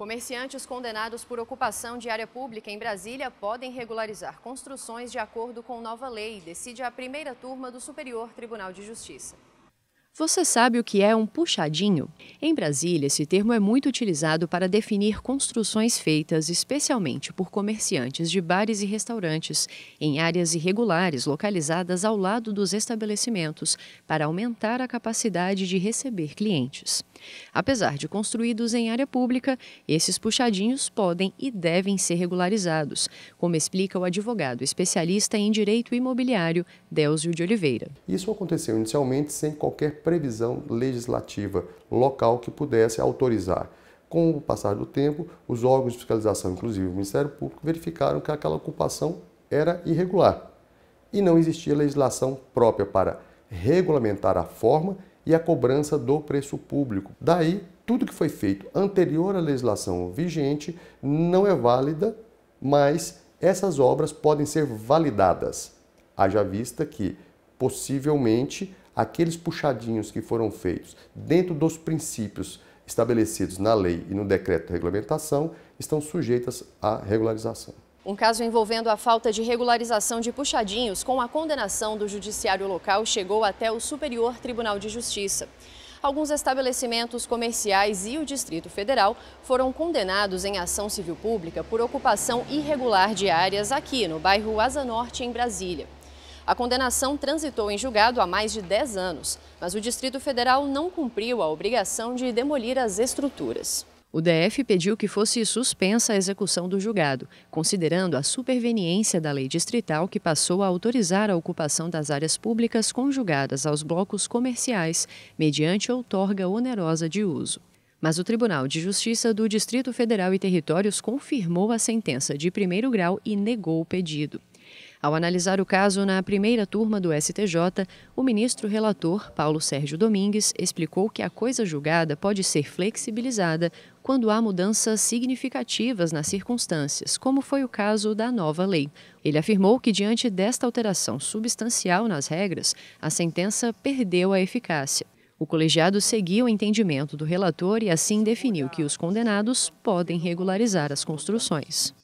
Comerciantes condenados por ocupação de área pública em Brasília podem regularizar construções de acordo com nova lei, decide a primeira turma do Superior Tribunal de Justiça. Você sabe o que é um puxadinho? Em Brasília, esse termo é muito utilizado para definir construções feitas especialmente por comerciantes de bares e restaurantes em áreas irregulares localizadas ao lado dos estabelecimentos para aumentar a capacidade de receber clientes. Apesar de construídos em área pública, esses puxadinhos podem e devem ser regularizados, como explica o advogado especialista em direito imobiliário Délzio de Oliveira. Isso aconteceu inicialmente sem qualquer previsão legislativa local que pudesse autorizar. Com o passar do tempo, os órgãos de fiscalização, inclusive o Ministério Público, verificaram que aquela ocupação era irregular e não existia legislação própria para regulamentar a forma e a cobrança do preço público. Daí, tudo que foi feito anterior à legislação vigente não é válida, mas essas obras podem ser validadas, haja vista que possivelmente aqueles puxadinhos que foram feitos dentro dos princípios estabelecidos na lei e no decreto de regulamentação estão sujeitas à regularização. Um caso envolvendo a falta de regularização de puxadinhos com a condenação do judiciário local chegou até o Superior Tribunal de Justiça. Alguns estabelecimentos comerciais e o Distrito Federal foram condenados em ação civil pública por ocupação irregular de áreas aqui no bairro Asa Norte, em Brasília. A condenação transitou em julgado há mais de 10 anos, mas o Distrito Federal não cumpriu a obrigação de demolir as estruturas. O DF pediu que fosse suspensa a execução do julgado, considerando a superveniência da lei distrital que passou a autorizar a ocupação das áreas públicas conjugadas aos blocos comerciais, mediante outorga onerosa de uso. Mas o Tribunal de Justiça do Distrito Federal e Territórios confirmou a sentença de primeiro grau e negou o pedido. Ao analisar o caso na primeira turma do STJ, o ministro relator, Paulo Sérgio Domingues, explicou que a coisa julgada pode ser flexibilizada quando há mudanças significativas nas circunstâncias, como foi o caso da nova lei. Ele afirmou que, diante desta alteração substancial nas regras, a sentença perdeu a eficácia. O colegiado seguiu o entendimento do relator e assim definiu que os condenados podem regularizar as construções.